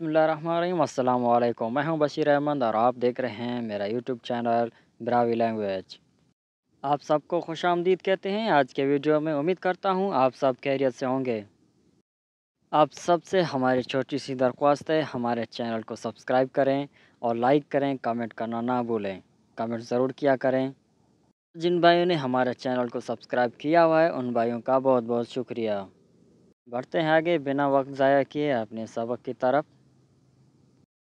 अस्सलाम वालेकुम मैं हूं बशीर अहमद और आप देख रहे हैं मेरा यूट्यूब चैनल ब्रावी लैंग्वेज आप सबको खुश आमदीद कहते हैं आज के वीडियो में उम्मीद करता हूं आप सब कैरियर से होंगे आप सबसे हमारी छोटी सी दरख्वास्त है हमारे चैनल को सब्सक्राइब करें और लाइक करें कमेंट करना ना भूलें कमेंट ज़रूर किया करें जिन भाइयों ने हमारे चैनल को सब्सक्राइब किया हुआ है उन भाइयों का बहुत बहुत शुक्रिया बढ़ते हैं आगे बिना वक्त ज़ाया किए अपने सबक की तरफ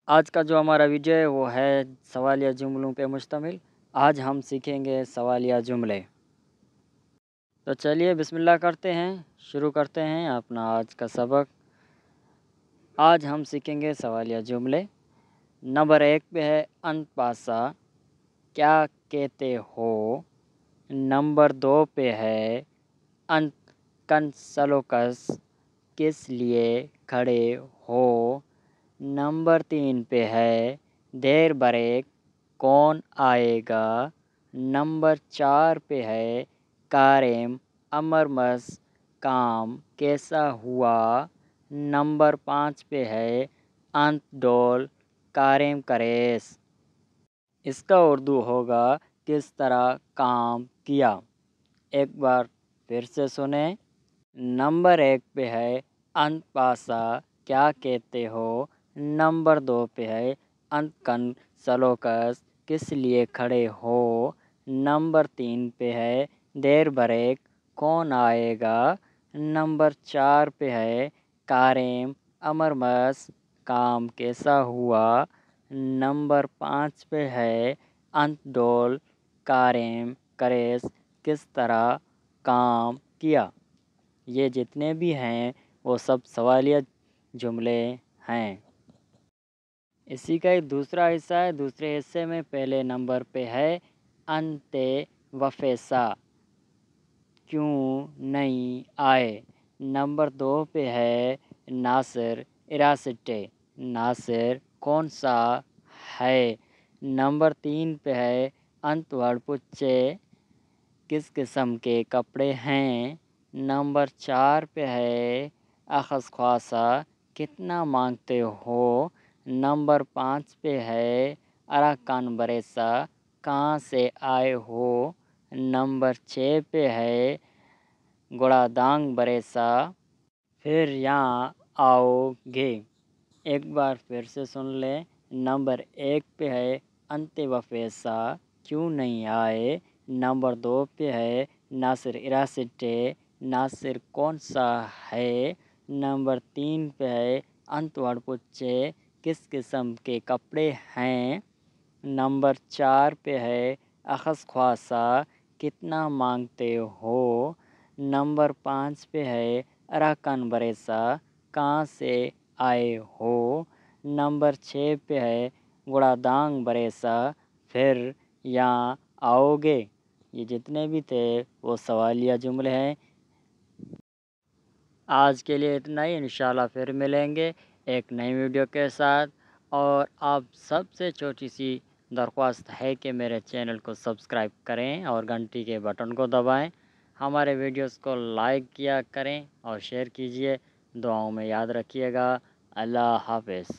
आज का जो हमारा वीडियो है वो है सवालिया जुमलों पे मुश्तमिल आज हम सीखेंगे सवालिया जुमले तो चलिए बिस्मिल्लाह करते हैं शुरू करते हैं अपना आज का सबक आज हम सीखेंगे सवालिया जुमले नंबर एक पे है अनपासा क्या कहते हो नंबर दो पे है अन कंसलोकस किस लिए खड़े हो नंबर तीन पे है देर बरेक कौन आएगा नंबर चार पे है कारेम अमरमस काम कैसा हुआ नंबर पाँच पे है अंत डोल कारेम करेस इसका उर्दू होगा किस तरह काम किया एक बार फिर से सुने नंबर एक पे है अंत पासा क्या कहते हो नंबर दो पे है अंकन सलोकस किस लिए खड़े हो नंबर तीन पे है देर बरेक कौन आएगा नंबर चार पे है कारेम अमरमस काम कैसा हुआ नंबर पाँच पे है अंतडोल कारेम करेस किस तरह काम किया ये जितने भी हैं वो सब सवालिया जुमले हैं इसी का एक दूसरा हिस्सा है दूसरे हिस्से में पहले नंबर पे है अंते वफेसा क्यों नहीं आए नंबर दो पे है नासिर इरासटे नासिर कौन सा है नंबर तीन पे है अंतवड़पुच्चे किस किस्म के कपड़े हैं नंबर चार पे है अखस ख्वासा कितना मांगते हो नंबर पाँच पे है अराकान बरेसा कहाँ से आए हो नंबर छः पे है गोड़ादांग बरेसा फिर यहाँ आओगे एक बार फिर से सुन ले नंबर एक पे है अंते वफेसा क्यों नहीं आए नंबर दो पे है नासिर इरासिटे नासिर कौन सा है नंबर तीन पे है अंत पुच्चे किस किस्म के कपड़े हैं नंबर चार पे है अखस ख्वासा कितना मांगते हो नंबर पाँच पे है अरकन बरेसा कहाँ से आए हो नंबर छः पे है गुड़ादांग बरेसा फिर यहाँ आओगे ये जितने भी थे वो सवालिया जुमले हैं आज के लिए इतना ही इन फिर मिलेंगे एक नई वीडियो के साथ और आप सबसे छोटी सी दरख्वास्त है कि मेरे चैनल को सब्सक्राइब करें और घंटी के बटन को दबाएं हमारे वीडियोस को लाइक किया करें और शेयर कीजिए दुआओं में याद रखिएगा अल्लाह हाफिज़